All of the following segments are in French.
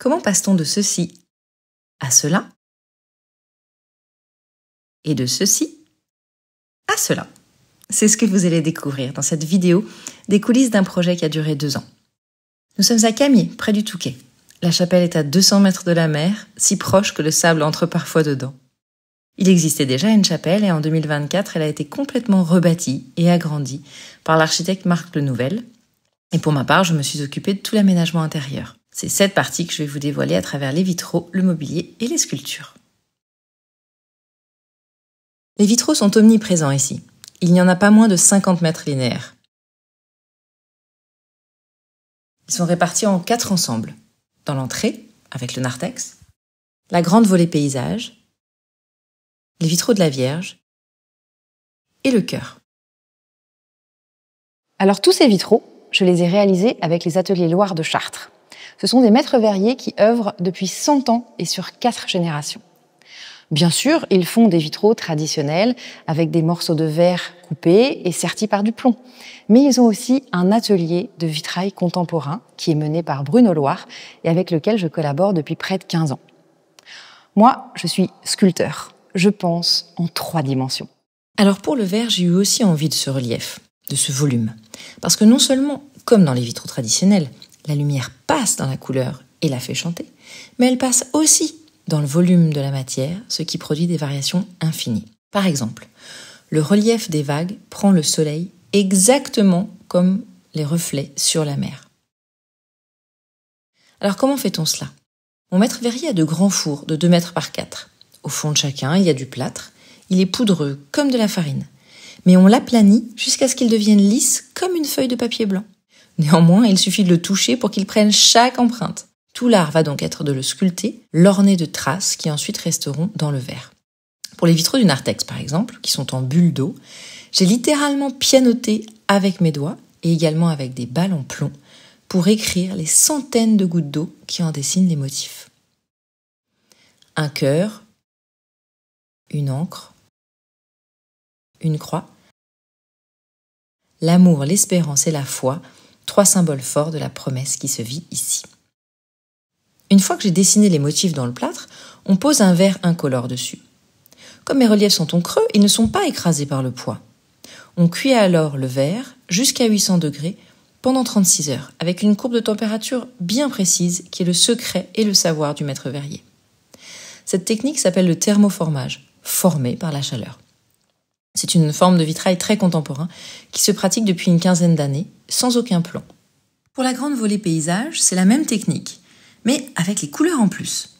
Comment passe-t-on de ceci à cela et de ceci à cela C'est ce que vous allez découvrir dans cette vidéo des coulisses d'un projet qui a duré deux ans. Nous sommes à Camille, près du Touquet. La chapelle est à 200 mètres de la mer, si proche que le sable entre parfois dedans. Il existait déjà une chapelle et en 2024, elle a été complètement rebâtie et agrandie par l'architecte Marc Le Nouvel. Et pour ma part, je me suis occupée de tout l'aménagement intérieur. C'est cette partie que je vais vous dévoiler à travers les vitraux, le mobilier et les sculptures. Les vitraux sont omniprésents ici. Il n'y en a pas moins de 50 mètres linéaires. Ils sont répartis en quatre ensembles. Dans l'entrée, avec le narthex, la grande volée paysage, les vitraux de la Vierge et le cœur. Alors tous ces vitraux, je les ai réalisés avec les ateliers Loire de Chartres. Ce sont des maîtres verriers qui œuvrent depuis 100 ans et sur quatre générations. Bien sûr, ils font des vitraux traditionnels avec des morceaux de verre coupés et sertis par du plomb. Mais ils ont aussi un atelier de vitrail contemporain qui est mené par Bruno Loire et avec lequel je collabore depuis près de 15 ans. Moi, je suis sculpteur. Je pense en trois dimensions. Alors pour le verre, j'ai eu aussi envie de ce relief, de ce volume. Parce que non seulement, comme dans les vitraux traditionnels, la lumière passe dans la couleur et la fait chanter, mais elle passe aussi dans le volume de la matière, ce qui produit des variations infinies. Par exemple, le relief des vagues prend le soleil exactement comme les reflets sur la mer. Alors comment fait-on cela Mon maître verrier a de grands fours de 2 mètres par 4. Au fond de chacun, il y a du plâtre. Il est poudreux comme de la farine. Mais on l'aplanit jusqu'à ce qu'il devienne lisse comme une feuille de papier blanc. Néanmoins, il suffit de le toucher pour qu'il prenne chaque empreinte. Tout l'art va donc être de le sculpter, l'orner de traces qui ensuite resteront dans le verre. Pour les vitraux du narthex, par exemple, qui sont en bulles d'eau, j'ai littéralement pianoté avec mes doigts et également avec des balles en plomb pour écrire les centaines de gouttes d'eau qui en dessinent les motifs. Un cœur, une encre, une croix, l'amour, l'espérance et la foi trois symboles forts de la promesse qui se vit ici. Une fois que j'ai dessiné les motifs dans le plâtre, on pose un verre incolore dessus. Comme mes reliefs sont en creux, ils ne sont pas écrasés par le poids. On cuit alors le verre jusqu'à 800 degrés pendant 36 heures, avec une courbe de température bien précise qui est le secret et le savoir du maître verrier. Cette technique s'appelle le thermoformage, formé par la chaleur. C'est une forme de vitrail très contemporain qui se pratique depuis une quinzaine d'années, sans aucun plan. Pour la grande volée paysage, c'est la même technique, mais avec les couleurs en plus.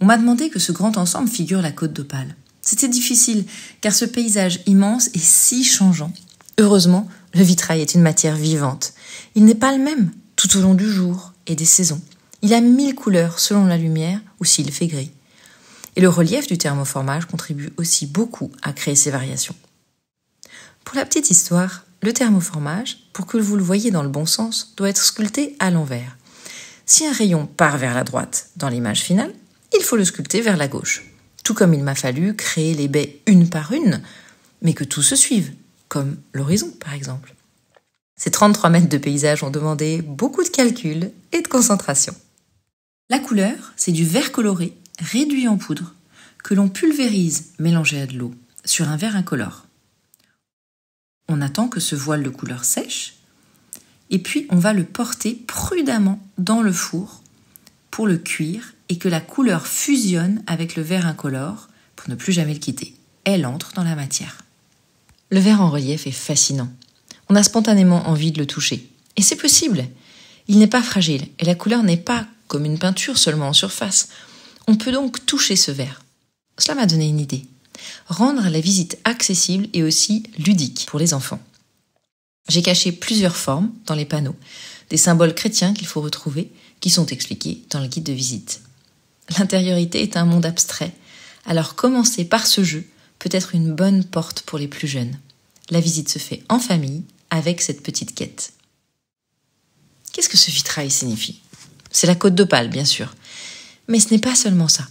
On m'a demandé que ce grand ensemble figure la côte d'Opale. C'était difficile, car ce paysage immense est si changeant. Heureusement, le vitrail est une matière vivante. Il n'est pas le même tout au long du jour et des saisons. Il a mille couleurs selon la lumière ou s'il fait gris. Et le relief du thermoformage contribue aussi beaucoup à créer ces variations. Pour la petite histoire, le thermoformage, pour que vous le voyez dans le bon sens, doit être sculpté à l'envers. Si un rayon part vers la droite dans l'image finale, il faut le sculpter vers la gauche. Tout comme il m'a fallu créer les baies une par une, mais que tout se suive, comme l'horizon par exemple. Ces 33 mètres de paysage ont demandé beaucoup de calcul et de concentration. La couleur, c'est du vert coloré, réduit en poudre, que l'on pulvérise mélangé à de l'eau, sur un verre incolore. On attend que ce voile de couleur sèche et puis on va le porter prudemment dans le four pour le cuire et que la couleur fusionne avec le verre incolore pour ne plus jamais le quitter. Elle entre dans la matière. Le verre en relief est fascinant. On a spontanément envie de le toucher. Et c'est possible. Il n'est pas fragile et la couleur n'est pas comme une peinture seulement en surface. On peut donc toucher ce verre. Cela m'a donné une idée. Rendre la visite accessible et aussi ludique pour les enfants. J'ai caché plusieurs formes dans les panneaux, des symboles chrétiens qu'il faut retrouver, qui sont expliqués dans le guide de visite. L'intériorité est un monde abstrait, alors commencer par ce jeu peut être une bonne porte pour les plus jeunes. La visite se fait en famille avec cette petite quête. Qu'est-ce que ce vitrail signifie C'est la côte d'Opale, bien sûr. Mais ce n'est pas seulement ça.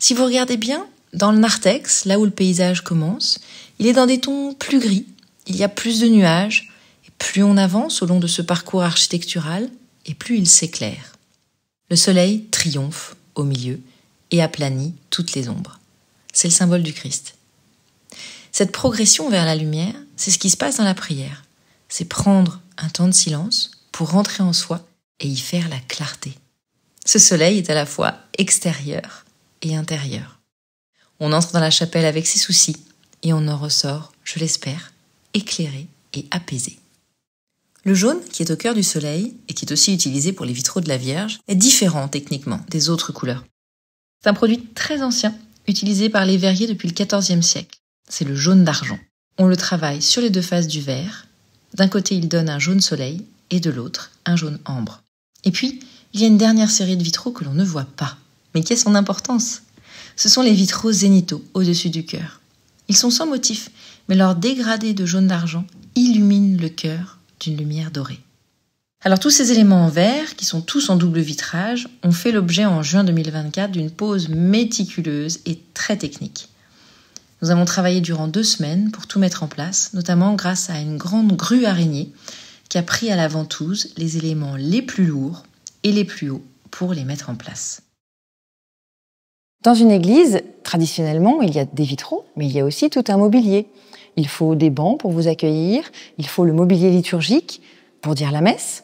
Si vous regardez bien, dans le narthex, là où le paysage commence, il est dans des tons plus gris, il y a plus de nuages, et plus on avance au long de ce parcours architectural, et plus il s'éclaire. Le soleil triomphe au milieu et aplanit toutes les ombres. C'est le symbole du Christ. Cette progression vers la lumière, c'est ce qui se passe dans la prière. C'est prendre un temps de silence pour rentrer en soi et y faire la clarté. Ce soleil est à la fois extérieur et intérieur. On entre dans la chapelle avec ses soucis et on en ressort, je l'espère, éclairé et apaisé. Le jaune, qui est au cœur du soleil et qui est aussi utilisé pour les vitraux de la Vierge, est différent techniquement des autres couleurs. C'est un produit très ancien, utilisé par les verriers depuis le XIVe siècle. C'est le jaune d'argent. On le travaille sur les deux faces du verre. D'un côté, il donne un jaune soleil et de l'autre, un jaune ambre. Et puis, il y a une dernière série de vitraux que l'on ne voit pas, mais qui a son importance ce sont les vitraux zénithaux au-dessus du cœur. Ils sont sans motif, mais leur dégradé de jaune d'argent illumine le cœur d'une lumière dorée. Alors tous ces éléments en verre, qui sont tous en double vitrage, ont fait l'objet en juin 2024 d'une pause méticuleuse et très technique. Nous avons travaillé durant deux semaines pour tout mettre en place, notamment grâce à une grande grue araignée qui a pris à la ventouse les éléments les plus lourds et les plus hauts pour les mettre en place. Dans une église, traditionnellement, il y a des vitraux, mais il y a aussi tout un mobilier. Il faut des bancs pour vous accueillir, il faut le mobilier liturgique pour dire la messe.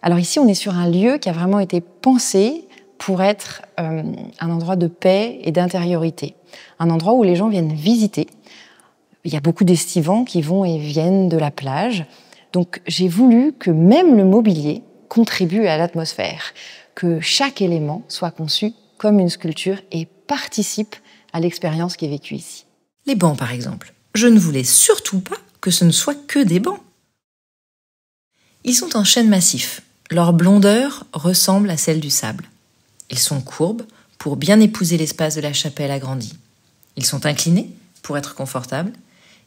Alors ici, on est sur un lieu qui a vraiment été pensé pour être euh, un endroit de paix et d'intériorité, un endroit où les gens viennent visiter. Il y a beaucoup d'estivants qui vont et viennent de la plage. Donc j'ai voulu que même le mobilier contribue à l'atmosphère, que chaque élément soit conçu comme une sculpture et participe à l'expérience qui est vécue ici. Les bancs, par exemple. Je ne voulais surtout pas que ce ne soit que des bancs. Ils sont en chêne massif. Leur blondeur ressemble à celle du sable. Ils sont courbes pour bien épouser l'espace de la chapelle agrandie. Ils sont inclinés pour être confortables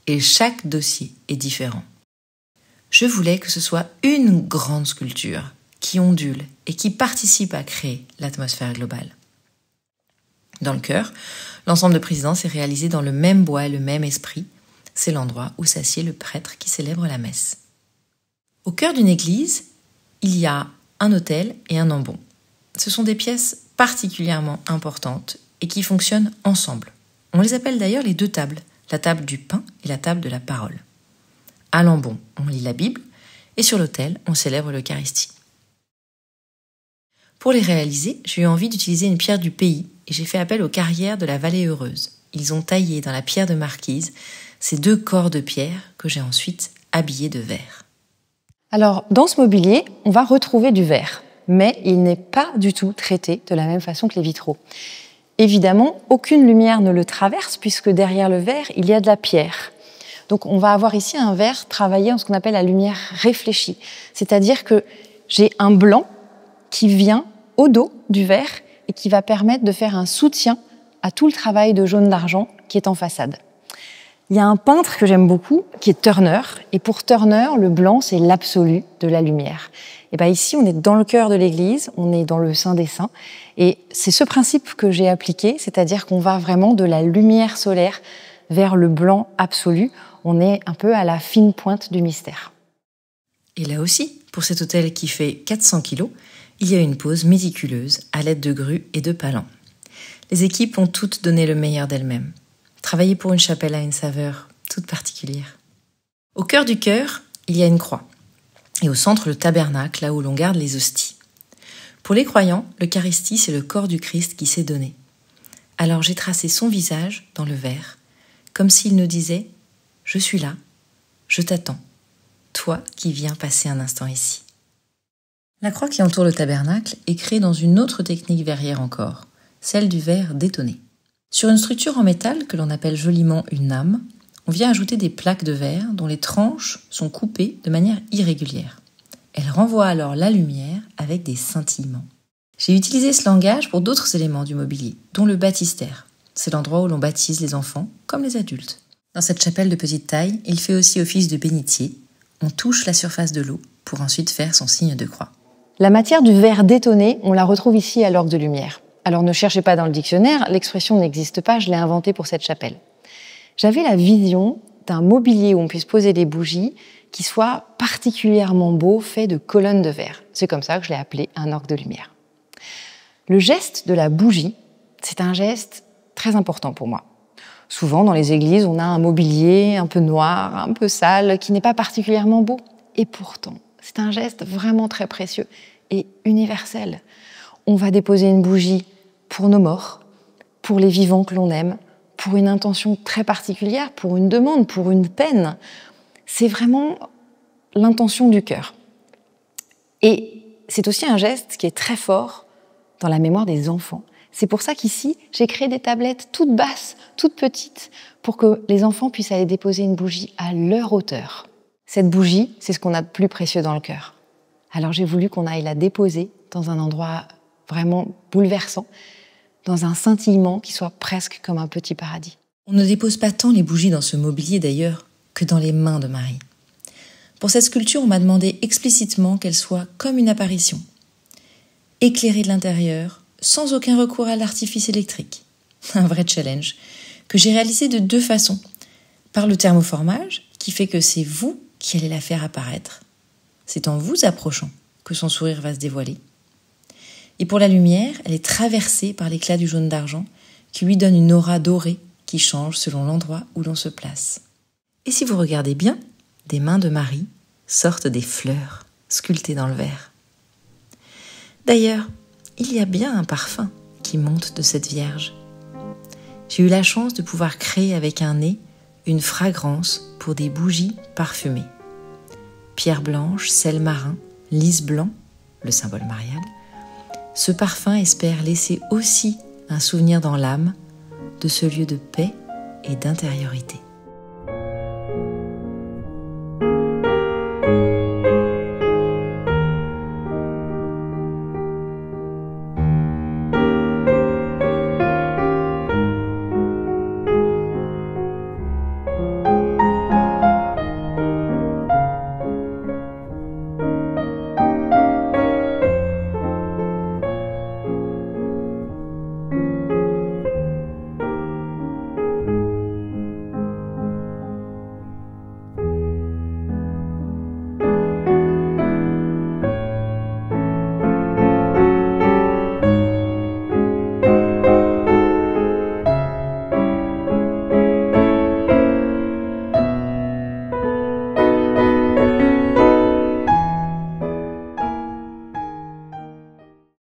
et chaque dossier est différent. Je voulais que ce soit une grande sculpture qui ondule et qui participe à créer l'atmosphère globale. Dans le cœur, l'ensemble de présidence est réalisé dans le même bois et le même esprit. C'est l'endroit où s'assied le prêtre qui célèbre la messe. Au cœur d'une église, il y a un autel et un ambon. Ce sont des pièces particulièrement importantes et qui fonctionnent ensemble. On les appelle d'ailleurs les deux tables, la table du pain et la table de la parole. À l'ambon, on lit la Bible et sur l'autel, on célèbre l'Eucharistie. Pour les réaliser, j'ai eu envie d'utiliser une pierre du pays et j'ai fait appel aux carrières de la Vallée Heureuse. Ils ont taillé dans la pierre de marquise ces deux corps de pierre que j'ai ensuite habillés de verre. Alors, dans ce mobilier, on va retrouver du verre, mais il n'est pas du tout traité de la même façon que les vitraux. Évidemment, aucune lumière ne le traverse puisque derrière le verre, il y a de la pierre. Donc on va avoir ici un verre travaillé en ce qu'on appelle la lumière réfléchie, c'est-à-dire que j'ai un blanc qui vient au dos du verre et qui va permettre de faire un soutien à tout le travail de jaune d'argent qui est en façade. Il y a un peintre que j'aime beaucoup qui est Turner. Et pour Turner, le blanc, c'est l'absolu de la lumière. Et ben ici, on est dans le cœur de l'Église, on est dans le Saint des Saints. Et c'est ce principe que j'ai appliqué, c'est-à-dire qu'on va vraiment de la lumière solaire vers le blanc absolu. On est un peu à la fine pointe du mystère. Et là aussi, pour cet hôtel qui fait 400 kilos, il y a une pause médiculeuse à l'aide de grues et de palans. Les équipes ont toutes donné le meilleur d'elles-mêmes. Travailler pour une chapelle a une saveur toute particulière. Au cœur du cœur, il y a une croix, et au centre le tabernacle, là où l'on garde les hosties. Pour les croyants, l'Eucharistie, c'est le corps du Christ qui s'est donné. Alors j'ai tracé son visage dans le verre, comme s'il nous disait ⁇ Je suis là, je t'attends, toi qui viens passer un instant ici ⁇ la croix qui entoure le tabernacle est créée dans une autre technique verrière encore, celle du verre détonné. Sur une structure en métal que l'on appelle joliment une âme, on vient ajouter des plaques de verre dont les tranches sont coupées de manière irrégulière. Elles renvoient alors la lumière avec des scintillements. J'ai utilisé ce langage pour d'autres éléments du mobilier, dont le baptistère. C'est l'endroit où l'on baptise les enfants comme les adultes. Dans cette chapelle de petite taille, il fait aussi office de bénitier. On touche la surface de l'eau pour ensuite faire son signe de croix. La matière du verre détonné, on la retrouve ici à l'orgue de lumière. Alors ne cherchez pas dans le dictionnaire, l'expression n'existe pas, je l'ai inventée pour cette chapelle. J'avais la vision d'un mobilier où on puisse poser des bougies qui soit particulièrement beau, fait de colonnes de verre. C'est comme ça que je l'ai appelé un orgue de lumière. Le geste de la bougie, c'est un geste très important pour moi. Souvent, dans les églises, on a un mobilier un peu noir, un peu sale, qui n'est pas particulièrement beau. Et pourtant, c'est un geste vraiment très précieux et universel. On va déposer une bougie pour nos morts, pour les vivants que l'on aime, pour une intention très particulière, pour une demande, pour une peine. C'est vraiment l'intention du cœur. Et c'est aussi un geste qui est très fort dans la mémoire des enfants. C'est pour ça qu'ici, j'ai créé des tablettes toutes basses, toutes petites, pour que les enfants puissent aller déposer une bougie à leur hauteur. Cette bougie, c'est ce qu'on a de plus précieux dans le cœur. Alors j'ai voulu qu'on aille la déposer dans un endroit vraiment bouleversant, dans un scintillement qui soit presque comme un petit paradis. On ne dépose pas tant les bougies dans ce mobilier d'ailleurs que dans les mains de Marie. Pour cette sculpture, on m'a demandé explicitement qu'elle soit comme une apparition, éclairée de l'intérieur, sans aucun recours à l'artifice électrique. Un vrai challenge que j'ai réalisé de deux façons. Par le thermoformage, qui fait que c'est vous qui allait la faire apparaître. C'est en vous approchant que son sourire va se dévoiler. Et pour la lumière, elle est traversée par l'éclat du jaune d'argent qui lui donne une aura dorée qui change selon l'endroit où l'on se place. Et si vous regardez bien, des mains de Marie sortent des fleurs sculptées dans le verre. D'ailleurs, il y a bien un parfum qui monte de cette Vierge. J'ai eu la chance de pouvoir créer avec un nez une fragrance pour des bougies parfumées. Pierre blanche, sel marin, lys blanc, le symbole marial, ce parfum espère laisser aussi un souvenir dans l'âme de ce lieu de paix et d'intériorité.